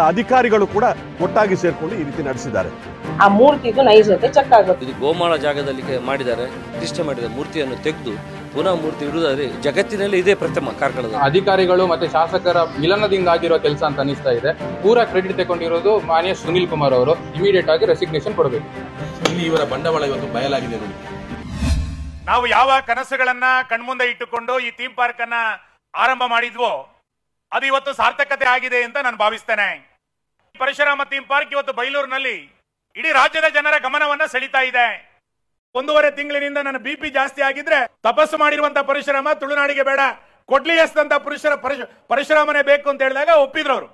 ಎಲ್ಲ ಅಧಿಕಾರಿಗಳು ಕೂಡ ಒಟ್ಟಾಗಿ ಸೇರ್ಕೊಂಡು ಈ ರೀತಿ ನಡೆಸಿದ್ದಾರೆ ಆ ಮೂರ್ತಿಗೂ ನೈಸ್ ಚೆಕ್ ಆಗುತ್ತೆ ಇದು ಗೋಮಾಳ ಜಾಗದಲ್ಲಿ ಮಾಡಿದ್ದಾರೆ ಪ್ರತಿಷ್ಠೆ ಮಾಡಿದ ಮೂರ್ತಿಯನ್ನು ತೆಗೆದು ಪುನಃ ಮೂರ್ತಿ ಇಡುವುದಾದ್ರೆ ಜಗತ್ತಿನಲ್ಲಿ ಇದೇ ಪ್ರಥಮ ಕಾರ್ಕಳದ ಅಧಿಕಾರಿಗಳು ಮತ್ತೆ ಶಾಸಕರ ಮಿಲನದಿಂದ ಆಗಿರುವ ಕೆಲಸ ಅಂತ ಅನಿಸ್ತಾ ಇದೆ ಪೂರಾ ಕ್ರೆಡಿಟ್ ತಗೊಂಡಿರೋದು ಮಾನ್ಯ ಸುನಿಲ್ ಕುಮಾರ್ ಅವರು ಇಮಿಡಿಯೇಟ್ ಆಗಿ ರೆಸಿಗ್ನೇಷನ್ ಕೊಡಬೇಕು ಇಲ್ಲಿ ಇವರ ಬಂಡವಾಳ ಇವತ್ತು ಬಯಲಾಗಿದೆ ನಾವು ಯಾವ ಕನಸುಗಳನ್ನ ಕಣ್ಮುಂದೆ ಇಟ್ಟುಕೊಂಡು ಈ ಥೀಮ್ ಪಾರ್ಕ್ ಅನ್ನ ಆರಂಭ ಮಾಡಿದ್ವೋ ಅದು ಇವತ್ತು ಸಾರ್ಥಕತೆ ಆಗಿದೆ ಅಂತ ನಾನು ಭಾವಿಸ್ತೇನೆ ಪರಶುರಾಮ ಥೀಮ್ ಪಾರ್ಕ್ ಇವತ್ತು ಬೈಲೂರಿನಲ್ಲಿ ಇಡೀ ರಾಜ್ಯದ ಜನರ ಗಮನವನ್ನ ಸೆಳಿತಾ ಇದೆ ಒಂದೂವರೆ ತಿಂಗಳಿನಿಂದ ನನ್ನ ಬಿ ಪಿ ಜಾಸ್ತಿ ಆಗಿದ್ರೆ ತಪಸ್ಸು ಮಾಡಿರುವಂತ ಪರಶುರಾಮ ತುಳುನಾಡಿಗೆ ಬೇಡ ಕೊಡ್ಲಿ ಎಸ್ತಂತ ಪುರುಷರ ಪರಶುರಾಮನೇ ಬೇಕು ಅಂತ ಹೇಳಿದಾಗ ಒಪ್ಪಿದ್ರು ಅವರು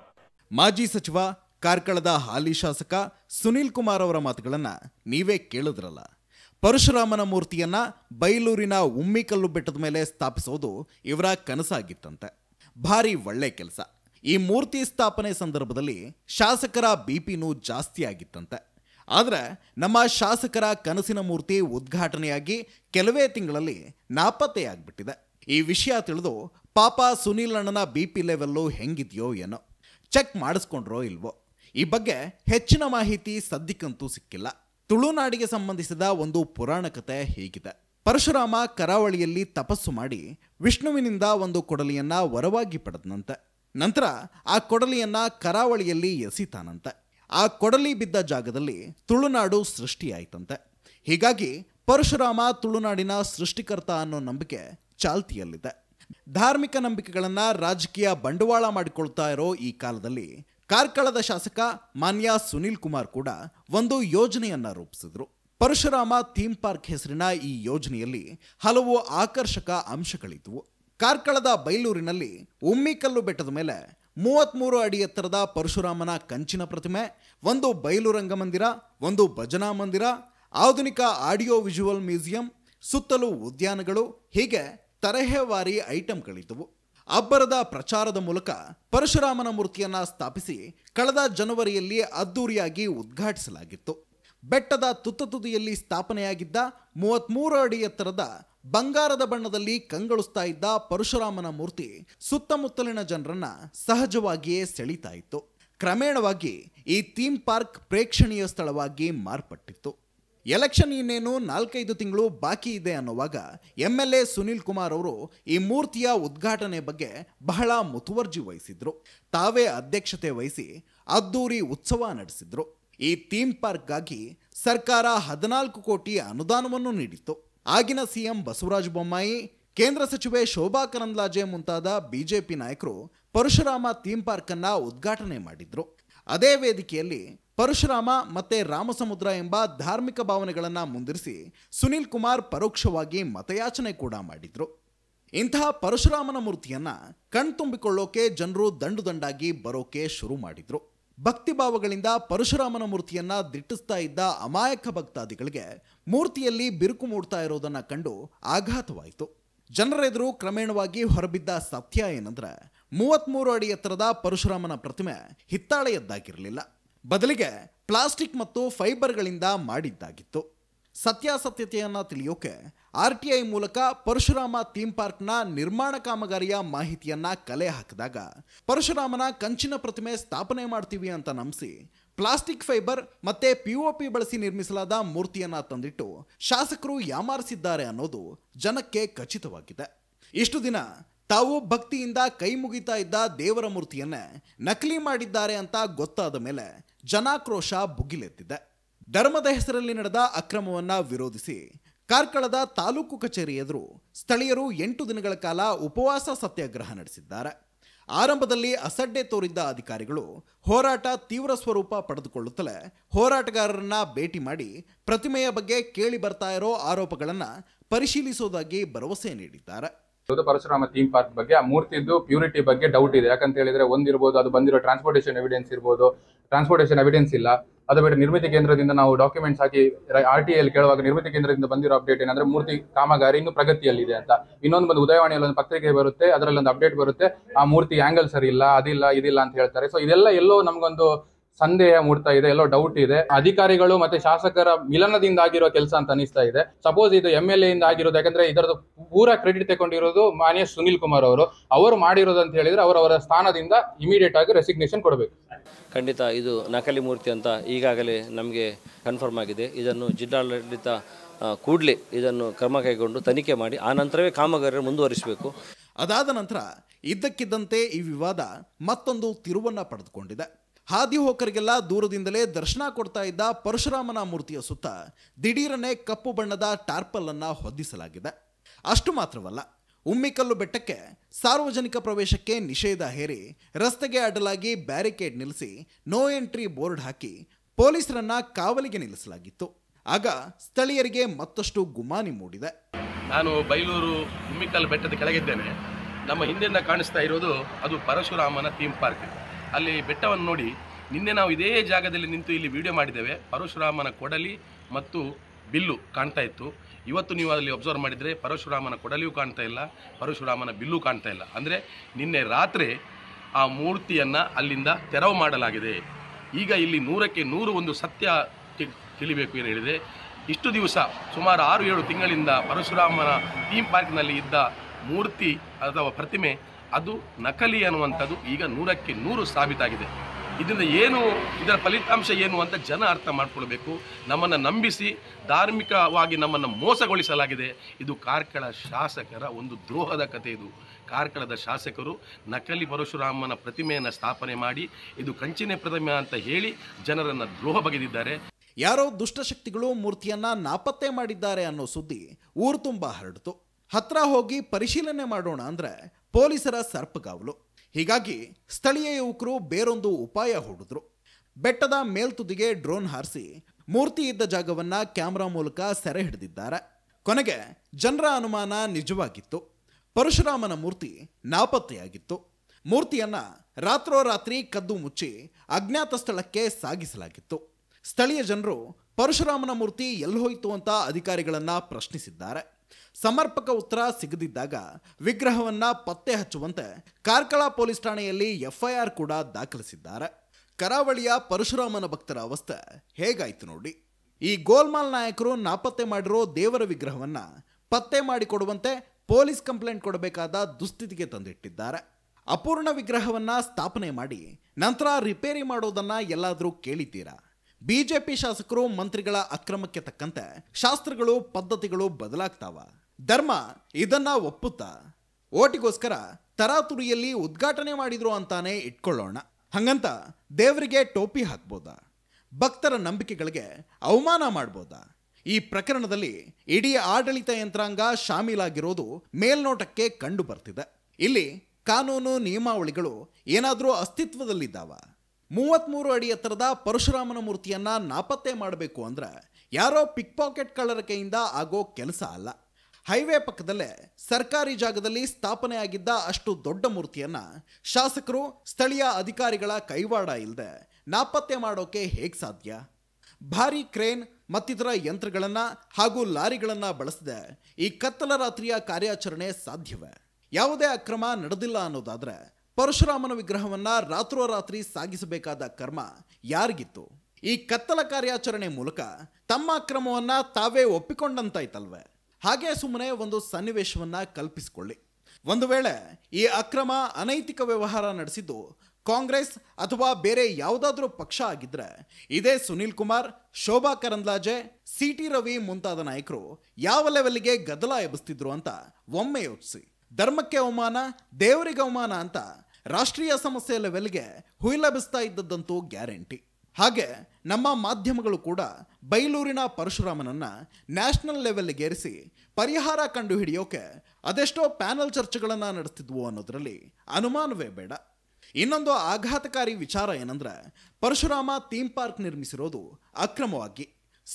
ಮಾಜಿ ಸಚಿವ ಕಾರ್ಕಳದ ಹಾಲಿ ಶಾಸಕ ಸುನೀಲ್ ಕುಮಾರ್ ಅವರ ಮಾತುಗಳನ್ನ ನೀವೇ ಕೇಳಿದ್ರಲ್ಲ ಪರಶುರಾಮನ ಮೂರ್ತಿಯನ್ನ ಬೈಲೂರಿನ ಉಮ್ಮಿಕಲ್ಲು ಬೆಟ್ಟದ ಮೇಲೆ ಸ್ಥಾಪಿಸೋದು ಇವರ ಕನಸಾಗಿತ್ತಂತೆ ಭಾರಿ ಒಳ್ಳೆ ಕೆಲಸ ಈ ಮೂರ್ತಿ ಸ್ಥಾಪನೆ ಸಂದರ್ಭದಲ್ಲಿ ಶಾಸಕರ ಬಿಪಿನೂ ಜಾಸ್ತಿ ಆಗಿತ್ತಂತೆ ಆದರೆ ನಮ್ಮ ಶಾಸಕರ ಕನಸಿನ ಮೂರ್ತಿ ಉದ್ಘಾಟನೆಯಾಗಿ ಕೆಲವೇ ತಿಂಗಳಲ್ಲಿ ನಾಪತ್ತೆಯಾಗ್ಬಿಟ್ಟಿದೆ ಈ ವಿಷಯ ತಿಳಿದು ಪಾಪ ಸುನೀಲ್ ಅಣ್ಣನ ಬಿ ಪಿ ಲೆವೆಲ್ಲು ಹೆಂಗಿದೆಯೋ ಏನೋ ಚೆಕ್ ಮಾಡಿಸ್ಕೊಂಡ್ರೋ ಇಲ್ವೋ ಈ ಬಗ್ಗೆ ಹೆಚ್ಚಿನ ಮಾಹಿತಿ ಸದ್ಯಕ್ಕಂತೂ ಸಿಕ್ಕಿಲ್ಲ ತುಳುನಾಡಿಗೆ ಸಂಬಂಧಿಸಿದ ಒಂದು ಪುರಾಣ ಕತೆ ಹೀಗಿದೆ ಪರಶುರಾಮ ಕರಾವಳಿಯಲ್ಲಿ ತಪಸ್ಸು ಮಾಡಿ ವಿಷ್ಣುವಿನಿಂದ ಒಂದು ಕೊಡಲಿಯನ್ನ ವರವಾಗಿ ಪಡೆದನಂತೆ ನಂತರ ಆ ಕೊಡಲಿಯನ್ನು ಕರಾವಳಿಯಲ್ಲಿ ಎಸಿತಾನಂತೆ ಆ ಕೊಡಲಿ ಬಿದ್ದ ಜಾಗದಲ್ಲಿ ತುಳುನಾಡು ಸೃಷ್ಟಿಯಾಯಿತಂತೆ ಹೀಗಾಗಿ ಪರಶುರಾಮ ತುಳುನಾಡಿನ ಸೃಷ್ಟಿಕರ್ತ ಅನ್ನೋ ನಂಬಿಕೆ ಚಾಲ್ತಿಯಲ್ಲಿದೆ ಧಾರ್ಮಿಕ ನಂಬಿಕೆಗಳನ್ನು ರಾಜಕೀಯ ಬಂಡವಾಳ ಮಾಡಿಕೊಳ್ತಾ ಇರೋ ಈ ಕಾಲದಲ್ಲಿ ಕಾರ್ಕಳದ ಶಾಸಕ ಮಾನ್ಯ ಸುನೀಲ್ ಕುಮಾರ್ ಕೂಡ ಒಂದು ಯೋಜನೆಯನ್ನು ರೂಪಿಸಿದರು ಪರಶುರಾಮ ಥೀಮ್ ಪಾರ್ಕ್ ಹೆಸರಿನ ಈ ಯೋಜನೆಯಲ್ಲಿ ಹಲವು ಆಕರ್ಷಕ ಅಂಶಗಳಿದ್ವು ಕಾರ್ಕಳದ ಬೈಲೂರಿನಲ್ಲಿ ಉಮ್ಮಿಕಲ್ಲು ಬೆಟ್ಟದ ಮೇಲೆ ಮೂವತ್ಮೂರು ಅಡಿ ಎತ್ತರದ ಪರಶುರಾಮನ ಕಂಚಿನ ಪ್ರತಿಮೆ ಒಂದು ಬಯಲು ರಂಗಮಂದಿರ ಒಂದು ಭಜನಾ ಮಂದಿರ ಆಧುನಿಕ ಆಡಿಯೋ ವಿಜುವಲ್ ಮ್ಯೂಸಿಯಂ ಸುತ್ತಲೂ ಉದ್ಯಾನಗಳು ಹೀಗೆ ತರಹೇವಾರಿ ಐಟಂಗಳಿದ್ದವು ಅಬ್ಬರದ ಪ್ರಚಾರದ ಮೂಲಕ ಪರಶುರಾಮನ ಮೂರ್ತಿಯನ್ನು ಸ್ಥಾಪಿಸಿ ಕಳೆದ ಜನವರಿಯಲ್ಲಿ ಅದ್ದೂರಿಯಾಗಿ ಉದ್ಘಾಟಿಸಲಾಗಿತ್ತು ಬೆಟ್ಟದ ತುತ್ತ ತುದಿಯಲ್ಲಿ ಸ್ಥಾಪನೆಯಾಗಿದ್ದ ಮೂವತ್ತ್ಮೂರು ಅಡಿ ಎತ್ತರದ ಬಂಗಾರದ ಬಣ್ಣದಲ್ಲಿ ಕಂಗೊಳಿಸ್ತಾ ಇದ್ದ ಪರಶುರಾಮನ ಮೂರ್ತಿ ಸುತ್ತಮುತ್ತಲಿನ ಜನರನ್ನ ಸಹಜವಾಗಿಯೇ ಸೆಳೀತಾ ಇತ್ತು ಕ್ರಮೇಣವಾಗಿ ಈ ಥೀಮ್ ಪಾರ್ಕ್ ಪ್ರೇಕ್ಷಣೀಯ ಸ್ಥಳವಾಗಿ ಮಾರ್ಪಟ್ಟಿತ್ತು ಎಲೆಕ್ಷನ್ ಇನ್ನೇನು ನಾಲ್ಕೈದು ತಿಂಗಳು ಬಾಕಿ ಇದೆ ಅನ್ನುವಾಗ M L A Sunil Kumar ಅವರು ಈ ಮೂರ್ತಿಯ ಉದ್ಘಾಟನೆ ಬಗ್ಗೆ ಬಹಳ ಮುತುವರ್ಜಿ ವಹಿಸಿದ್ರು ತಾವೇ ಅಧ್ಯಕ್ಷತೆ ವಹಿಸಿ ಅದ್ದೂರಿ ಉತ್ಸವ ನಡೆಸಿದ್ರು ಈ ಥೀಮ್ ಪಾರ್ಕ್ಗಾಗಿ ಸರ್ಕಾರ ಹದಿನಾಲ್ಕು ಕೋಟಿ ಅನುದಾನವನ್ನು ನೀಡಿತ್ತು ಆಗಿನ ಸಿಎಂ ಬಸವರಾಜ ಬೊಮ್ಮಾಯಿ ಕೇಂದ್ರ ಸಚಿವೆ ಶೋಭಾ ಕರಂದ್ಲಾಜೆ ಮುಂತಾದ ಬಿಜೆಪಿ ನಾಯಕರು ಪರಶುರಾಮ ಥೀಮ್ ಪಾರ್ಕ್ ಅನ್ನ ಉದ್ಘಾಟನೆ ಮಾಡಿದ್ರು ಅದೇ ವೇದಿಕೆಯಲ್ಲಿ ಪರಶುರಾಮ ಮತ್ತೆ ರಾಮಸಮುದ್ರ ಎಂಬ ಧಾರ್ಮಿಕ ಭಾವನೆಗಳನ್ನ ಮುಂದಿರಿಸಿ ಸುನೀಲ್ ಕುಮಾರ್ ಪರೋಕ್ಷವಾಗಿ ಮತಯಾಚನೆ ಕೂಡ ಮಾಡಿದ್ರು ಇಂತಹ ಪರಶುರಾಮನ ಮೂರ್ತಿಯನ್ನ ಕಣ್ತುಂಬಿಕೊಳ್ಳೋಕೆ ಜನರು ದಂಡು ದಂಡಾಗಿ ಬರೋಕೆ ಶುರು ಮಾಡಿದ್ರು ಭಕ್ತಿ ಭಾವಗಳಿಂದ ಪರಶುರಾಮನ ಮೂರ್ತಿಯನ್ನ ದಿಟ್ಟಿಸ್ತಾ ಇದ್ದ ಅಮಾಯಕ ಭಕ್ತಾದಿಗಳಿಗೆ ಮೂರ್ತಿಯಲ್ಲಿ ಬಿರುಕು ಮೂಡ್ತಾ ಇರೋದನ್ನ ಕಂಡು ಆಘಾತವಾಯಿತು ಜನರೆದುರು ಕ್ರಮೇಣವಾಗಿ ಹೊರಬಿದ್ದ ಸತ್ಯ ಏನಂದ್ರೆ ಮೂವತ್ಮೂರು ಅಡಿ ಎತ್ತರದ ಪರಶುರಾಮನ ಪ್ರತಿಮೆ ಹಿತ್ತಾಳೆಯದ್ದಾಗಿರಲಿಲ್ಲ ಬದಲಿಗೆ ಪ್ಲಾಸ್ಟಿಕ್ ಮತ್ತು ಫೈಬರ್ಗಳಿಂದ ಮಾಡಿದ್ದಾಗಿತ್ತು ಸತ್ಯಾಸತ್ಯತೆಯನ್ನ ತಿಳಿಯೋಕೆ ಐ ಮೂಲಕ ಪರಶುರಾಮ ಥೀಮ್ ಪಾರ್ಕ್ನ ನಿರ್ಮಾಣ ಕಾಮಗಾರಿಯ ಮಾಹಿತಿಯನ್ನ ಕಲೆ ಹಾಕಿದಾಗ ಪರಶುರಾಮನ ಕಂಚಿನ ಪ್ರತಿಮೆ ಸ್ಥಾಪನೆ ಮಾಡ್ತೀವಿ ಅಂತ ನಂಬಿಸಿ ಪ್ಲಾಸ್ಟಿಕ್ ಫೈಬರ್ ಮತ್ತೆ ಪಿಒಪಿ ಬಳಸಿ ನಿರ್ಮಿಸಲಾದ ಮೂರ್ತಿಯನ್ನ ತಂದಿಟ್ಟು ಶಾಸಕರು ಯಾಮಾರಿಸಿದ್ದಾರೆ ಅನ್ನೋದು ಜನಕ್ಕೆ ಖಚಿತವಾಗಿದೆ ಇಷ್ಟು ದಿನ ತಾವು ಭಕ್ತಿಯಿಂದ ಕೈ ಮುಗಿತಾ ಇದ್ದ ದೇವರ ಮೂರ್ತಿಯನ್ನೇ ನಕಲಿ ಮಾಡಿದ್ದಾರೆ ಅಂತ ಗೊತ್ತಾದ ಮೇಲೆ ಜನಾಕ್ರೋಶ ಭುಗಿಲೆತ್ತಿದೆ ಧರ್ಮದ ಹೆಸರಲ್ಲಿ ನಡೆದ ಅಕ್ರಮವನ್ನ ವಿರೋಧಿಸಿ ಕಾರ್ಕಳದ ತಾಲೂಕು ಕಚೇರಿ ಎದುರು ಸ್ಥಳೀಯರು ಎಂಟು ದಿನಗಳ ಕಾಲ ಉಪವಾಸ ಸತ್ಯಾಗ್ರಹ ನಡೆಸಿದ್ದಾರೆ ಆರಂಭದಲ್ಲಿ ಅಸಡ್ಡೆ ತೋರಿದ್ದ ಅಧಿಕಾರಿಗಳು ಹೋರಾಟ ತೀವ್ರ ಸ್ವರೂಪ ಪಡೆದುಕೊಳ್ಳುತ್ತಲೇ ಹೋರಾಟಗಾರರನ್ನ ಭೇಟಿ ಮಾಡಿ ಪ್ರತಿಮೆಯ ಬಗ್ಗೆ ಕೇಳಿ ಬರ್ತಾ ಇರೋ ಆರೋಪಗಳನ್ನು ಪರಿಶೀಲಿಸೋದಾಗಿ ಭರವಸೆ ನೀಡಿದ್ದಾರೆ ಪರಶುರಾಮ ಥೀಮ್ ಪಾರ್ಕ್ ಬಗ್ಗೆ ಆ ಮೂರ್ತಿದ್ದು ಪ್ಯೂರಿಟಿ ಬಗ್ಗೆ ಡೌಟ್ ಇದೆ ಯಾಕಂತ ಹೇಳಿದ್ರೆ ಒಂದಿರ್ಬೋದು ಅದು ಬಂದಿರೋ ಟ್ರಾನ್ಸ್ಪೋರ್ಟೇಷನ್ ಎವಿಡೆನ್ಸ್ ಇರ್ಬೋದು ಟ್ರಾನ್ಸ್ಪೋರ್ಟೇಷನ್ ಎವಿಡೆನ್ಸ್ ಇಲ್ಲ ಅದು ಬೇಡ ನಿರ್ಮಿತಿ ಕೇಂದ್ರದಿಂದ ನಾವು ಡಾಕ್ಯುಮೆಂಟ್ಸ್ ಹಾಕಿ ಆರ್ ಟಿ ಎಲ್ ಕೇಳುವಾಗ ನಿರ್ಮಿತಿ ಕೇಂದ್ರದಿಂದ ಬಂದಿರೋ ಅಪ್ಡೇಟ್ ಏನಂದ್ರೆ ಮೂರ್ತಿ ಕಾಮಗಾರಿ ಇನ್ನು ಪ್ರಗತಿಯಲ್ಲಿದೆ ಅಂತ ಇನ್ನೊಂದು ಒಂದು ಉದಯವಾಣಿಯಲ್ಲಿ ಒಂದು ಪತ್ರಿಕೆ ಬರುತ್ತೆ ಅದರಲ್ಲಿ ಒಂದು ಅಪ್ಡೇಟ್ ಬರುತ್ತೆ ಆ ಮೂರ್ತಿ ಆಂಗಲ್ ಸರಿ ಇಲ್ಲ ಅದಿಲ್ಲ ಇದಿಲ್ಲ ಅಂತ ಹೇಳ್ತಾರೆ ಸೊ ಇದೆಲ್ಲ ಎಲ್ಲೋ ನಮ್ಗೊಂದು ಸಂದೇಹ ಮೂಡ್ತಾ ಇದೆ ಎಲ್ಲೋ ಡೌಟ್ ಇದೆ ಅಧಿಕಾರಿಗಳು ಮತ್ತೆ ಶಾಸಕರ ಮಿಲನದಿಂದ ಆಗಿರೋ ಕೆಲಸ ಅಂತ ಅನಿಸ್ತಾ ಇದೆ ಸಪೋಸ್ ಇದು ಎಂ ಎಲ್ ಎ ಇಂದ ಆಗಿರೋದು ಯಾಕಂದ್ರೆ ಇದರದ್ದು ಪೂರ ಕ್ರೆಡಿಟ್ ತಗೊಂಡಿರೋದು ಮಾನ್ಯ ಸುನಿಲ್ ಕುಮಾರ್ ಅವರು ಅವರು ಮಾಡಿರೋದು ಅಂತ ಹೇಳಿದ್ರೆ ಅವರವರ ಸ್ಥಾನದಿಂದ ಇಮಿಡಿಯೇಟ್ ಆಗಿ ರೆಸಿಗ್ನೇಷನ್ ಕೊಡಬೇಕು ಖಂಡಿತ ಇದು ನಕಲಿ ಮೂರ್ತಿ ಅಂತ ಈಗಾಗಲೇ ನಮಗೆ ಕನ್ಫರ್ಮ್ ಆಗಿದೆ ಇದನ್ನು ಜಿಲ್ಲಾಡಳಿತ ಕೂಡಲೇ ಇದನ್ನು ಕ್ರಮ ಕೈಗೊಂಡು ತನಿಖೆ ಮಾಡಿ ಆ ನಂತರವೇ ಕಾಮಗಾರಿ ಮುಂದುವರಿಸಬೇಕು ಅದಾದ ನಂತರ ಇದ್ದಕ್ಕಿದ್ದಂತೆ ಈ ವಿವಾದ ಮತ್ತೊಂದು ತಿರುವನ್ನು ಪಡೆದುಕೊಂಡಿದೆ ಹಾದಿ ಹೋಕರಿಗೆಲ್ಲ ದೂರದಿಂದಲೇ ದರ್ಶನ ಕೊಡ್ತಾ ಇದ್ದ ಪರಶುರಾಮನ ಮೂರ್ತಿಯ ಸುತ್ತ ದಿಢೀರನೆ ಕಪ್ಪು ಬಣ್ಣದ ಟಾರ್ಪಲ್ ಅನ್ನು ಹೊದ್ದಿಸಲಾಗಿದೆ ಅಷ್ಟು ಮಾತ್ರವಲ್ಲ ಉಮ್ಮಿಕಲ್ಲು ಬೆಟ್ಟಕ್ಕೆ ಸಾರ್ವಜನಿಕ ಪ್ರವೇಶಕ್ಕೆ ನಿಷೇಧ ಹೇರಿ ರಸ್ತೆಗೆ ಅಡ್ಡಲಾಗಿ ಬ್ಯಾರಿಕೇಡ್ ನಿಲ್ಲಿಸಿ ನೋ ಎಂಟ್ರಿ ಬೋರ್ಡ್ ಹಾಕಿ ಪೊಲೀಸರನ್ನ ಕಾವಲಿಗೆ ನಿಲ್ಲಿಸಲಾಗಿತ್ತು ಆಗ ಸ್ಥಳೀಯರಿಗೆ ಮತ್ತಷ್ಟು ಗುಮಾನಿ ಮೂಡಿದೆ ನಾನು ಬೈಲೂರು ಉಮ್ಮಿಕಲ್ಲು ಬೆಟ್ಟದ ಕೆಳಗಿದ್ದೇನೆ ನಮ್ಮ ಹಿಂದೆಯಿಂದ ಕಾಣಿಸ್ತಾ ಇರೋದು ಅದು ಪರಶುರಾಮನ ಥೀಮ್ ಪಾರ್ಕ್ ಅಲ್ಲಿ ಬೆಟ್ಟವನ್ನು ನೋಡಿ ನಿನ್ನೆ ನಾವು ಇದೇ ಜಾಗದಲ್ಲಿ ನಿಂತು ಇಲ್ಲಿ ವಿಡಿಯೋ ಮಾಡಿದ್ದೇವೆ ಪರಶುರಾಮನ ಕೊಡಲಿ ಮತ್ತು ಬಿಲ್ಲು ಕಾಣ್ತಾ ಇತ್ತು ಇವತ್ತು ನೀವು ಅಲ್ಲಿ ಒಬ್ಸರ್ವ್ ಮಾಡಿದರೆ ಪರಶುರಾಮನ ಕೊಡಲಿಯೂ ಕಾಣ್ತಾ ಇಲ್ಲ ಪರಶುರಾಮನ ಬಿಲ್ಲು ಕಾಣ್ತಾ ಇಲ್ಲ ಅಂದರೆ ನಿನ್ನೆ ರಾತ್ರಿ ಆ ಮೂರ್ತಿಯನ್ನು ಅಲ್ಲಿಂದ ತೆರವು ಮಾಡಲಾಗಿದೆ ಈಗ ಇಲ್ಲಿ ನೂರಕ್ಕೆ ನೂರು ಒಂದು ಸತ್ಯ ತಿಳಿಬೇಕು ಏನು ಹೇಳಿದೆ ಇಷ್ಟು ದಿವಸ ಸುಮಾರು ಆರು ಏಳು ತಿಂಗಳಿಂದ ಪರಶುರಾಮನ ಥೀಮ್ ಪಾರ್ಕ್ನಲ್ಲಿ ಇದ್ದ ಮೂರ್ತಿ ಅಥವಾ ಪ್ರತಿಮೆ ಅದು ನಕಲಿ ಅನ್ನುವಂಥದ್ದು ಈಗ ನೂರಕ್ಕೆ ನೂರು ಸಾಬೀತಾಗಿದೆ ಇದರಿಂದ ಏನು ಇದರ ಫಲಿತಾಂಶ ಏನು ಅಂತ ಜನ ಅರ್ಥ ಮಾಡಿಕೊಳ್ಬೇಕು ನಮ್ಮನ್ನು ನಂಬಿಸಿ ಧಾರ್ಮಿಕವಾಗಿ ನಮ್ಮನ್ನು ಮೋಸಗೊಳಿಸಲಾಗಿದೆ ಇದು ಕಾರ್ಕಳ ಶಾಸಕರ ಒಂದು ದ್ರೋಹದ ಕಥೆ ಇದು ಕಾರ್ಕಳದ ಶಾಸಕರು ನಕಲಿ ಪರಶುರಾಮನ ಪ್ರತಿಮೆಯನ್ನು ಸ್ಥಾಪನೆ ಮಾಡಿ ಇದು ಕಂಚಿನ ಪ್ರತಿಮೆ ಅಂತ ಹೇಳಿ ಜನರನ್ನು ದ್ರೋಹ ಬಗೆದಿದ್ದಾರೆ ಯಾರೋ ದುಷ್ಟಶಕ್ತಿಗಳು ಮೂರ್ತಿಯನ್ನ ನಾಪತ್ತೆ ಮಾಡಿದ್ದಾರೆ ಅನ್ನೋ ಸುದ್ದಿ ಊರು ತುಂಬ ಹರಡಿತು ಹತ್ರ ಹೋಗಿ ಪರಿಶೀಲನೆ ಮಾಡೋಣ ಅಂದ್ರೆ ಪೊಲೀಸರ ಸರ್ಪಗಾವಲು ಹೀಗಾಗಿ ಸ್ಥಳೀಯ ಯುವಕರು ಬೇರೊಂದು ಉಪಾಯ ಹೂಡಿದ್ರು ಬೆಟ್ಟದ ಮೇಲ್ತುದಿಗೆ ಡ್ರೋನ್ ಹಾರಿಸಿ ಮೂರ್ತಿ ಇದ್ದ ಜಾಗವನ್ನ ಕ್ಯಾಮೆರಾ ಮೂಲಕ ಸೆರೆ ಹಿಡಿದಿದ್ದಾರೆ ಕೊನೆಗೆ ಜನರ ಅನುಮಾನ ನಿಜವಾಗಿತ್ತು ಪರಶುರಾಮನ ಮೂರ್ತಿ ನಾಪತ್ತೆಯಾಗಿತ್ತು ಮೂರ್ತಿಯನ್ನ ರಾತ್ರೋರಾತ್ರಿ ಕದ್ದು ಮುಚ್ಚಿ ಅಜ್ಞಾತ ಸ್ಥಳಕ್ಕೆ ಸಾಗಿಸಲಾಗಿತ್ತು ಸ್ಥಳೀಯ ಜನರು ಪರಶುರಾಮನ ಮೂರ್ತಿ ಎಲ್ಲಿ ಹೋಯಿತು ಅಂತ ಅಧಿಕಾರಿಗಳನ್ನ ಪ್ರಶ್ನಿಸಿದ್ದಾರೆ ಸಮರ್ಪಕ ಉತ್ತರ ಸಿಗದಿದ್ದಾಗ ವಿಗ್ರಹವನ್ನ ಪತ್ತೆ ಹಚ್ಚುವಂತೆ ಕಾರ್ಕಳ ಪೊಲೀಸ್ ಠಾಣೆಯಲ್ಲಿ ಎಫ್ಐಆರ್ ಕೂಡ ದಾಖಲಿಸಿದ್ದಾರೆ ಕರಾವಳಿಯ ಪರಶುರಾಮನ ಭಕ್ತರ ಅವಸ್ಥೆ ಹೇಗಾಯ್ತು ನೋಡಿ ಈ ಗೋಲ್ಮಾಲ್ ನಾಯಕರು ನಾಪತ್ತೆ ಮಾಡಿರೋ ದೇವರ ವಿಗ್ರಹವನ್ನ ಪತ್ತೆ ಮಾಡಿಕೊಡುವಂತೆ ಪೊಲೀಸ್ ಕಂಪ್ಲೇಂಟ್ ಕೊಡಬೇಕಾದ ದುಸ್ಥಿತಿಗೆ ತಂದಿಟ್ಟಿದ್ದಾರೆ ಅಪೂರ್ಣ ವಿಗ್ರಹವನ್ನ ಸ್ಥಾಪನೆ ಮಾಡಿ ನಂತರ ರಿಪೇರಿ ಮಾಡೋದನ್ನ ಎಲ್ಲಾದರೂ ಕೇಳಿದ್ದೀರಾ ಬಿಜೆಪಿ ಶಾಸಕರು ಮಂತ್ರಿಗಳ ಅಕ್ರಮಕ್ಕೆ ತಕ್ಕಂತೆ ಶಾಸ್ತ್ರಗಳು ಪದ್ಧತಿಗಳು ಬದಲಾಗ್ತಾವ ಧರ್ಮ ಇದನ್ನ ಒಪ್ಪುತ್ತಾ ಓಟಿಗೋಸ್ಕರ ತರಾತುರಿಯಲ್ಲಿ ಉದ್ಘಾಟನೆ ಮಾಡಿದ್ರು ಅಂತಾನೆ ಇಟ್ಕೊಳ್ಳೋಣ ಹಂಗಂತ ದೇವರಿಗೆ ಟೋಪಿ ಹಾಕ್ಬೋದ ಭಕ್ತರ ನಂಬಿಕೆಗಳಿಗೆ ಅವಮಾನ ಮಾಡ್ಬೋದ ಈ ಪ್ರಕರಣದಲ್ಲಿ ಇಡೀ ಆಡಳಿತ ಯಂತ್ರಾಂಗ ಶಾಮೀಲಾಗಿರೋದು ಮೇಲ್ನೋಟಕ್ಕೆ ಕಂಡು ಬರ್ತಿದೆ ಇಲ್ಲಿ ಕಾನೂನು ನಿಯಮಾವಳಿಗಳು ಏನಾದರೂ ಅಸ್ತಿತ್ವದಲ್ಲಿದ್ದಾವ ಮೂವತ್ತ್ಮೂರು ಅಡಿ ಎತ್ತರದ ಪರಶುರಾಮನ ಮೂರ್ತಿಯನ್ನ ನಾಪತ್ತೆ ಮಾಡಬೇಕು ಅಂದ್ರೆ ಯಾರೋ ಪಿಕ್ ಪಾಕೆಟ್ ಕಳ್ಳರ ಆಗೋ ಕೆಲಸ ಅಲ್ಲ ಹೈವೇ ಪಕ್ಕದಲ್ಲೇ ಸರ್ಕಾರಿ ಜಾಗದಲ್ಲಿ ಸ್ಥಾಪನೆಯಾಗಿದ್ದ ಅಷ್ಟು ದೊಡ್ಡ ಮೂರ್ತಿಯನ್ನ ಶಾಸಕರು ಸ್ಥಳೀಯ ಅಧಿಕಾರಿಗಳ ಕೈವಾಡ ಇಲ್ಲದೆ ನಾಪತ್ತೆ ಮಾಡೋಕೆ ಹೇಗೆ ಸಾಧ್ಯ ಭಾರಿ ಕ್ರೇನ್ ಮತ್ತಿತರ ಯಂತ್ರಗಳನ್ನು ಹಾಗೂ ಲಾರಿಗಳನ್ನು ಬಳಸದೆ ಈ ಕತ್ತಲ ರಾತ್ರಿಯ ಕಾರ್ಯಾಚರಣೆ ಸಾಧ್ಯವೇ ಯಾವುದೇ ಅಕ್ರಮ ನಡೆದಿಲ್ಲ ಅನ್ನೋದಾದರೆ ಪರಶುರಾಮನ ವಿಗ್ರಹವನ್ನು ರಾತ್ರೋರಾತ್ರಿ ಸಾಗಿಸಬೇಕಾದ ಕರ್ಮ ಯಾರಿಗಿತ್ತು ಈ ಕತ್ತಲ ಕಾರ್ಯಾಚರಣೆ ಮೂಲಕ ತಮ್ಮ ಅಕ್ರಮವನ್ನು ತಾವೇ ಒಪ್ಪಿಕೊಂಡಂತಾಯ್ತಲ್ವೇ ಹಾಗೆ ಸುಮ್ಮನೆ ಒಂದು ಸನ್ನಿವೇಶವನ್ನು ಕಲ್ಪಿಸಿಕೊಳ್ಳಿ ಒಂದು ವೇಳೆ ಈ ಅಕ್ರಮ ಅನೈತಿಕ ವ್ಯವಹಾರ ನಡೆಸಿದ್ದು ಕಾಂಗ್ರೆಸ್ ಅಥವಾ ಬೇರೆ ಯಾವುದಾದ್ರೂ ಪಕ್ಷ ಆಗಿದ್ರೆ ಇದೇ ಸುನೀಲ್ ಕುಮಾರ್ ಶೋಭಾ ಕರಂದ್ಲಾಜೆ ಸಿ ಟಿ ರವಿ ಮುಂತಾದ ನಾಯಕರು ಯಾವ ಲೆವೆಲ್ಗೆ ಗದಲ ಎಬ್ಬಿಸ್ತಿದ್ರು ಅಂತ ಒಮ್ಮೆ ಯೋಚಿಸಿ ಧರ್ಮಕ್ಕೆ ಅವಮಾನ ದೇವರಿಗೆ ಅವಮಾನ ಅಂತ ರಾಷ್ಟ್ರೀಯ ಸಮಸ್ಯೆ ಲೆವೆಲ್ಗೆ ಹುಯಿಲಬಿಸ್ತಾ ಇದ್ದದ್ದಂತೂ ಗ್ಯಾರಂಟಿ ಹಾಗೆ ನಮ್ಮ ಮಾಧ್ಯಮಗಳು ಕೂಡ ಬೈಲೂರಿನ ಪರಶುರಾಮನನ್ನು ನ್ಯಾಷನಲ್ ಲೆವೆಲ್ಗೇರಿಸಿ ಪರಿಹಾರ ಕಂಡುಹಿಡಿಯೋಕೆ ಅದೆಷ್ಟೋ ಪ್ಯಾನಲ್ ಚರ್ಚೆಗಳನ್ನು ನಡೆಸ್ತಿದ್ವು ಅನ್ನೋದರಲ್ಲಿ ಅನುಮಾನವೇ ಬೇಡ ಇನ್ನೊಂದು ಆಘಾತಕಾರಿ ವಿಚಾರ ಏನಂದ್ರೆ ಪರಶುರಾಮ ಥೀಮ್ ಪಾರ್ಕ್ ನಿರ್ಮಿಸಿರೋದು ಅಕ್ರಮವಾಗಿ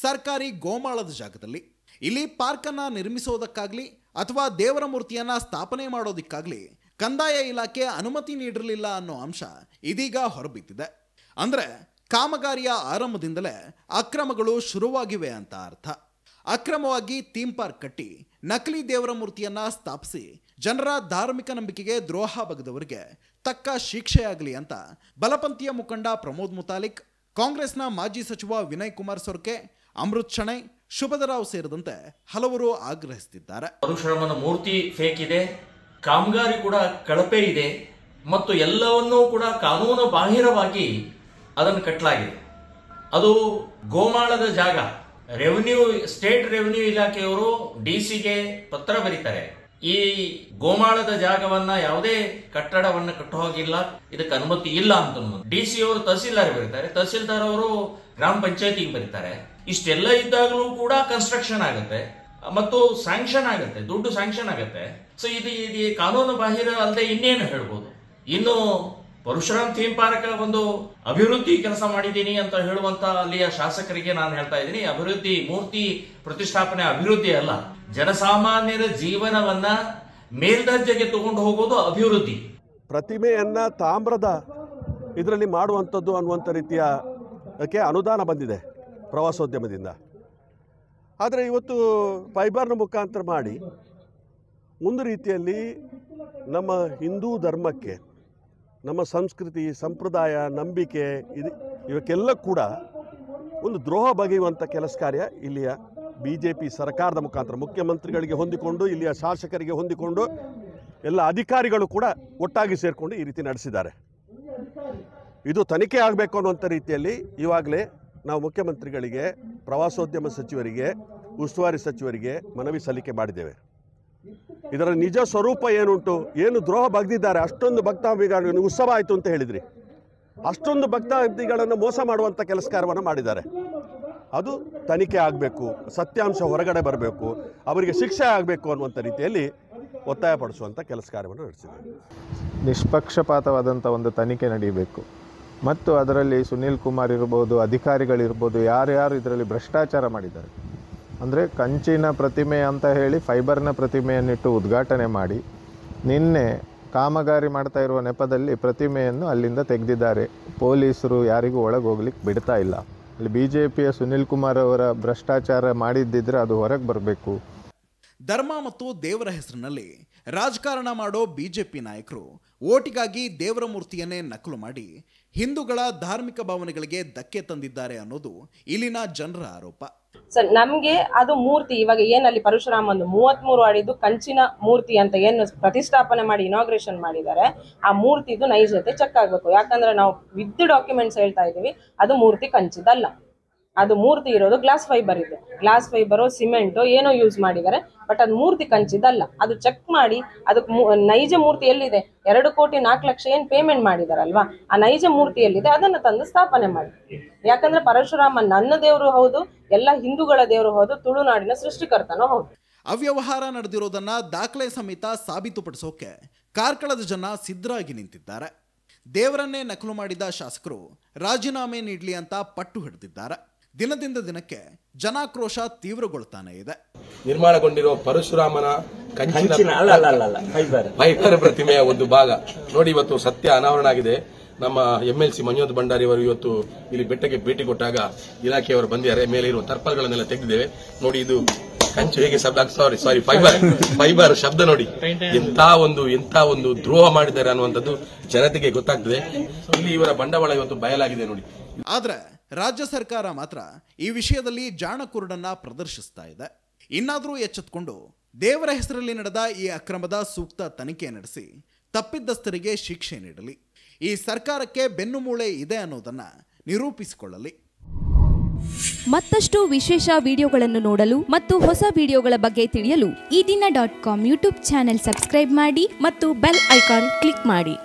ಸರ್ಕಾರಿ ಗೋಮಾಳದ ಜಾಗದಲ್ಲಿ ಇಲ್ಲಿ ಪಾರ್ಕನ್ನು ನಿರ್ಮಿಸೋದಕ್ಕಾಗಲಿ ಅಥವಾ ದೇವರ ಮೂರ್ತಿಯನ್ನು ಸ್ಥಾಪನೆ ಮಾಡೋದಕ್ಕಾಗಲಿ ಕಂದಾಯ ಇಲಾಖೆ ಅನುಮತಿ ನೀಡಿರಲಿಲ್ಲ ಅನ್ನೋ ಅಂಶ ಇದೀಗ ಹೊರಬಿದ್ದಿದೆ ಅಂದರೆ ಕಾಮಗಾರಿಯ ಆರಂಭದಿಂದಲೇ ಅಕ್ರಮಗಳು ಶುರುವಾಗಿವೆ ಅಂತ ಅರ್ಥ ಅಕ್ರಮವಾಗಿ ಥೀಮ್ ಪಾರ್ಕ್ ಕಟ್ಟಿ ನಕಲಿ ದೇವರ ಮೂರ್ತಿಯನ್ನ ಸ್ಥಾಪಿಸಿ ಜನರ ಧಾರ್ಮಿಕ ನಂಬಿಕೆಗೆ ದ್ರೋಹ ಬಗೆದವರಿಗೆ ತಕ್ಕ ಶಿಕ್ಷೆಯಾಗಲಿ ಅಂತ ಬಲಪಂಥೀಯ ಮುಖಂಡ ಪ್ರಮೋದ್ ಮುತಾಲಿಕ್ ಕಾಂಗ್ರೆಸ್ನ ಮಾಜಿ ಸಚಿವ ವಿನಯ್ ಕುಮಾರ್ ಸೊರ್ಕೆ ಅಮೃತ್ ಶಣೈ ಶುಭದರಾವ್ ಸೇರಿದಂತೆ ಹಲವರು ಆಗ್ರಹಿಸುತ್ತಿದ್ದಾರೆ ಪರಶುರಾಮನ ಮೂರ್ತಿ ಫೇಕ್ ಇದೆ ಕಾಮಗಾರಿ ಕೂಡ ಕಳಪೆ ಇದೆ ಮತ್ತು ಎಲ್ಲವನ್ನೂ ಕೂಡ ಕಾನೂನು ಬಾಹಿರವಾಗಿ ಅದನ್ನು ಕಟ್ಟಲಾಗಿದೆ ಅದು ಗೋಮಾಳದ ಜಾಗ ರೆವಿನ್ಯೂ ಸ್ಟೇಟ್ ರೆವಿನ್ಯೂ ಇಲಾಖೆಯವರು ಡಿ ಸಿಗೆ ಪತ್ರ ಬರೀತಾರೆ ಈ ಗೋಮಾಳದ ಜಾಗವನ್ನ ಯಾವುದೇ ಕಟ್ಟಡವನ್ನ ಕಟ್ಟು ಹೋಗಿಲ್ಲ ಇದಕ್ಕೆ ಅನುಮತಿ ಇಲ್ಲ ಅಂತ ಡಿ ಸಿ ಅವರು ತಹಸೀಲ್ದಾರ್ ಬರೀತಾರೆ ತಹಸೀಲ್ದಾರ್ ಅವರು ಗ್ರಾಮ ಪಂಚಾಯತಿಗೆ ಬರೀತಾರೆ ಇಷ್ಟೆಲ್ಲ ಇದ್ದಾಗಲೂ ಕೂಡ ಕನ್ಸ್ಟ್ರಕ್ಷನ್ ಆಗುತ್ತೆ ಮತ್ತು ಸ್ಯಾಂಕ್ಷನ್ ಆಗುತ್ತೆ ದುಡ್ಡು ಸ್ಯಾಂಕ್ಷನ್ ಆಗುತ್ತೆ ಸೊ ಇದು ಇದು ಕಾನೂನು ಬಾಹಿರ ಅಲ್ಲದೆ ಇನ್ನೇನು ಹೇಳ್ಬೋದು ಇನ್ನು ಪರಶುರಾಮ್ ಥೀಮ್ ಪಾರ್ಕ್ ಒಂದು ಅಭಿವೃದ್ಧಿ ಕೆಲಸ ಮಾಡಿದ್ದೀನಿ ಅಂತ ಹೇಳುವಂತ ಅಲ್ಲಿಯ ಶಾಸಕರಿಗೆ ನಾನು ಹೇಳ್ತಾ ಇದ್ದೀನಿ ಅಭಿವೃದ್ಧಿ ಮೂರ್ತಿ ಪ್ರತಿಷ್ಠಾಪನೆ ಅಭಿವೃದ್ಧಿ ಅಲ್ಲ ಜನಸಾಮಾನ್ಯರ ಜೀವನವನ್ನ ಮೇಲ್ದರ್ಜೆಗೆ ತಗೊಂಡು ಹೋಗೋದು ಅಭಿವೃದ್ಧಿ ಪ್ರತಿಮೆಯನ್ನ ತಾಮ್ರದ ಇದರಲ್ಲಿ ಮಾಡುವಂಥದ್ದು ಅನ್ನುವಂಥ ರೀತಿಯ ಅನುದಾನ ಬಂದಿದೆ ಪ್ರವಾಸೋದ್ಯಮದಿಂದ ಆದರೆ ಇವತ್ತು ಫೈಬರ್ನ ಮುಖಾಂತರ ಮಾಡಿ ಒಂದು ರೀತಿಯಲ್ಲಿ ನಮ್ಮ ಹಿಂದೂ ಧರ್ಮಕ್ಕೆ ನಮ್ಮ ಸಂಸ್ಕೃತಿ ಸಂಪ್ರದಾಯ ನಂಬಿಕೆ ಇದು ಇವಕ್ಕೆಲ್ಲ ಕೂಡ ಒಂದು ದ್ರೋಹ ಬಗೆಯುವಂಥ ಕೆಲಸ ಕಾರ್ಯ ಇಲ್ಲಿಯ ಬಿ ಜೆ ಪಿ ಸರ್ಕಾರದ ಮುಖಾಂತರ ಮುಖ್ಯಮಂತ್ರಿಗಳಿಗೆ ಹೊಂದಿಕೊಂಡು ಇಲ್ಲಿಯ ಶಾಸಕರಿಗೆ ಹೊಂದಿಕೊಂಡು ಎಲ್ಲ ಅಧಿಕಾರಿಗಳು ಕೂಡ ಒಟ್ಟಾಗಿ ಸೇರಿಕೊಂಡು ಈ ರೀತಿ ನಡೆಸಿದ್ದಾರೆ ಇದು ತನಿಖೆ ಆಗಬೇಕು ಅನ್ನುವಂಥ ರೀತಿಯಲ್ಲಿ ಇವಾಗಲೇ ನಾವು ಮುಖ್ಯಮಂತ್ರಿಗಳಿಗೆ ಪ್ರವಾಸೋದ್ಯಮ ಸಚಿವರಿಗೆ ಉಸ್ತುವಾರಿ ಸಚಿವರಿಗೆ ಮನವಿ ಸಲ್ಲಿಕೆ ಮಾಡಿದ್ದೇವೆ ಇದರ ನಿಜ ಸ್ವರೂಪ ಏನುಂಟು ಏನು ದ್ರೋಹ ಬಗ್ದಿದ್ದಾರೆ ಅಷ್ಟೊಂದು ಭಕ್ತಾಭಿಗಳನ್ನು ಉತ್ಸವ ಆಯಿತು ಅಂತ ಹೇಳಿದ್ರಿ ಅಷ್ಟೊಂದು ಭಕ್ತಾಭಿಗಳನ್ನು ಮೋಸ ಮಾಡುವಂಥ ಕೆಲಸಕಾರವನ್ನು ಮಾಡಿದ್ದಾರೆ ಅದು ತನಿಖೆ ಆಗಬೇಕು ಸತ್ಯಾಂಶ ಹೊರಗಡೆ ಬರಬೇಕು ಅವರಿಗೆ ಶಿಕ್ಷೆ ಆಗಬೇಕು ಅನ್ನುವಂಥ ರೀತಿಯಲ್ಲಿ ಒತ್ತಾಯಪಡಿಸುವಂಥ ಕೆಲಸ ಕಾರ್ಯವನ್ನು ನಡೆಸಿದೆ ನಿಷ್ಪಕ್ಷಪಾತವಾದಂಥ ಒಂದು ತನಿಖೆ ನಡೆಯಬೇಕು ಮತ್ತು ಅದರಲ್ಲಿ ಸುನೀಲ್ ಕುಮಾರ್ ಇರ್ಬೋದು ಅಧಿಕಾರಿಗಳಿರ್ಬೋದು ಯಾರ್ಯಾರು ಇದರಲ್ಲಿ ಭ್ರಷ್ಟಾಚಾರ ಮಾಡಿದ್ದಾರೆ ಅಂದರೆ ಕಂಚಿನ ಪ್ರತಿಮೆ ಅಂತ ಹೇಳಿ ಫೈಬರ್ನ ಪ್ರತಿಮೆಯನ್ನಿಟ್ಟು ಉದ್ಘಾಟನೆ ಮಾಡಿ ನಿನ್ನೆ ಕಾಮಗಾರಿ ಮಾಡ್ತಾ ಇರುವ ನೆಪದಲ್ಲಿ ಪ್ರತಿಮೆಯನ್ನು ಅಲ್ಲಿಂದ ತೆಗೆದಿದ್ದಾರೆ ಪೊಲೀಸರು ಯಾರಿಗೂ ಒಳಗೆ ಹೋಗ್ಲಿಕ್ಕೆ ಬಿಡ್ತಾ ಇಲ್ಲ ಅಲ್ಲಿ ಬಿ ಜೆ ಪಿಯ ಸುನಿಲ್ ಕುಮಾರ್ ಅವರ ಭ್ರಷ್ಟಾಚಾರ ಮಾಡಿದ್ದಿದ್ರೆ ಅದು ಹೊರಗೆ ಬರಬೇಕು ಧರ್ಮ ಮತ್ತು ದೇವರ ಹೆಸರಿನಲ್ಲಿ ರಾಜಕಾರಣ ಮಾಡೋ ಬಿಜೆಪಿ ನಾಯಕರು ಓಟಿಗಾಗಿ ದೇವರ ಮೂರ್ತಿಯನ್ನೇ ನಕಲು ಮಾಡಿ ಹಿಂದೂಗಳ ಧಾರ್ಮಿಕ ಭಾವನೆಗಳಿಗೆ ಧಕ್ಕೆ ತಂದಿದ್ದಾರೆ ಅನ್ನೋದು ಇಲ್ಲಿನ ಜನರ ಆರೋಪ ಸರ್ ನಮ್ಗೆ ಅದು ಮೂರ್ತಿ ಇವಾಗ ಏನಲ್ಲಿ ಪರಶುರಾಮ್ ಒಂದು ಮೂವತ್ ಮೂರು ಅಡಿದು ಕಂಚಿನ ಮೂರ್ತಿ ಅಂತ ಏನು ಪ್ರತಿಷ್ಠಾಪನೆ ಮಾಡಿ ಇನಾಗ್ರೇಷನ್ ಮಾಡಿದ್ದಾರೆ ಆ ಮೂರ್ತಿದು ನೈಜತೆ ಚೆಕ್ ಆಗ್ಬೇಕು ಯಾಕಂದ್ರೆ ನಾವು ವಿದ್ ಡಾಕ್ಯುಮೆಂಟ್ಸ್ ಹೇಳ್ತಾ ಇದೀವಿ ಅದು ಮೂರ್ತಿ ಕಂಚಿದಲ್ಲ ಅದು ಮೂರ್ತಿ ಇರೋದು ಗ್ಲಾಸ್ ಫೈಬರ್ ಇದೆ ಗ್ಲಾಸ್ ಫೈಬರು ಸಿಮೆಂಟ್ ಏನೋ ಯೂಸ್ ಮಾಡಿದ್ದಾರೆ ಬಟ್ ಅದು ಮೂರ್ತಿ ಕಂಚಿದಲ್ಲ ಅದು ಚೆಕ್ ಮಾಡಿ ಅದಕ್ಕೆ ನೈಜ ಮೂರ್ತಿ ಎಲ್ಲಿದೆ ಎರಡು ಕೋಟಿ ನಾಲ್ಕು ಲಕ್ಷ ಏನು ಪೇಮೆಂಟ್ ಮಾಡಿದಾರಲ್ವಾ ಆ ನೈಜ ಮೂರ್ತಿ ಎಲ್ಲಿದೆ ಅದನ್ನು ತಂದು ಸ್ಥಾಪನೆ ಮಾಡಿ ಯಾಕಂದ್ರೆ ಪರಶುರಾಮ ನನ್ನ ದೇವರು ಹೌದು ಎಲ್ಲ ಹಿಂದೂಗಳ ದೇವರು ಹೌದು ತುಳುನಾಡಿನ ಸೃಷ್ಟಿಕರ್ತನೂ ಹೌದು ಅವ್ಯವಹಾರ ನಡೆದಿರೋದನ್ನ ದಾಖಲೆ ಸಮೇತ ಸಾಬೀತುಪಡಿಸೋಕೆ ಕಾರ್ಕಳದ ಜನ ಸಿದ್ಧರಾಗಿ ನಿಂತಿದ್ದಾರೆ ದೇವರನ್ನೇ ನಕಲು ಮಾಡಿದ ಶಾಸಕರು ರಾಜೀನಾಮೆ ನೀಡಲಿ ಅಂತ ಪಟ್ಟು ಹಿಡಿದಿದ್ದಾರೆ ದಿನದಿಂದ ದಿನಕ್ಕೆ ಜನಾಕ್ರೋಶ ತೀವ್ರಗೊಳ್ತಾನೆ ಇದೆ ನಿರ್ಮಾಣಗೊಂಡಿರೋ ಪರಶುರಾಮನ ಕಂಚಿನ ಪ್ರತಿಮೆಯ ಒಂದು ಭಾಗ ನೋಡಿ ಇವತ್ತು ಸತ್ಯ ಅನಾವರಣ ಆಗಿದೆ ನಮ್ಮ M L C Manjot Bhandari ಅವರು ಇವತ್ತು ಇಲ್ಲಿ ಬೆಟ್ಟಕ್ಕೆ ಭೇಟಿ ಕೊಟ್ಟಾಗ ಇಲಾಖೆಯವರು ಬಂದಿದ್ದಾರೆ ಮೇಲೆ ಇರುವ ತರ್ಪಲ್ಗಳನ್ನೆಲ್ಲ ತೆಗೆದಿದ್ದೇವೆ ನೋಡಿ ಇದು ಕಂಚು ಹೇಗೆ ಶಬ್ದ ಸಾರಿ ಸಾರಿ ಫೈಬರ್ ಫೈಬರ್ ಶಬ್ದ ನೋಡಿ ಎಂತ ಒಂದು ಎಂತ ಒಂದು ದ್ರೋಹ ಮಾಡಿದ್ದಾರೆ ಅನ್ನುವಂಥದ್ದು ಜನತೆಗೆ ಗೊತ್ತಾಗ್ತದೆ ಇಲ್ಲಿ ಇವರ ಬಂಡವಾಳ ಇವತ್ತು ಬಯಲಾಗಿದೆ ನೋಡಿ ಆದ್ರೆ ರಾಜ್ಯ ಸರ್ಕಾರ ಮಾತ್ರ ಈ ವಿಷಯದಲ್ಲಿ ಜಾಣಕುರುಡನ್ನ ಪ್ರದರ್ಶಿಸ್ತಾ ಇದೆ ಇನ್ನಾದರೂ ಎಚ್ಚೆತ್ತುಕೊಂಡು ದೇವರ ಹೆಸರಲ್ಲಿ ನಡೆದ ಈ ಅಕ್ರಮದ ಸೂಕ್ತ ತನಿಖೆ ನಡೆಸಿ ತಪ್ಪಿದ್ದಸ್ಥರಿಗೆ ಶಿಕ್ಷೆ ನೀಡಲಿ ಈ ಸರ್ಕಾರಕ್ಕೆ ಬೆನ್ನುಮೂಳೆ ಇದೆ ಅನ್ನೋದನ್ನು ನಿರೂಪಿಸಿಕೊಳ್ಳಲಿ ಮತ್ತಷ್ಟು ವಿಶೇಷ ವಿಡಿಯೋಗಳನ್ನು ನೋಡಲು ಮತ್ತು ಹೊಸ ವಿಡಿಯೋಗಳ ಬಗ್ಗೆ ತಿಳಿಯಲು Ee Dina dot com YouTube channel subscribe ಮಾಡಿ ಮತ್ತು ಬೆಲ್ ಐಕಾನ್ ಕ್ಲಿಕ್ ಮಾಡಿ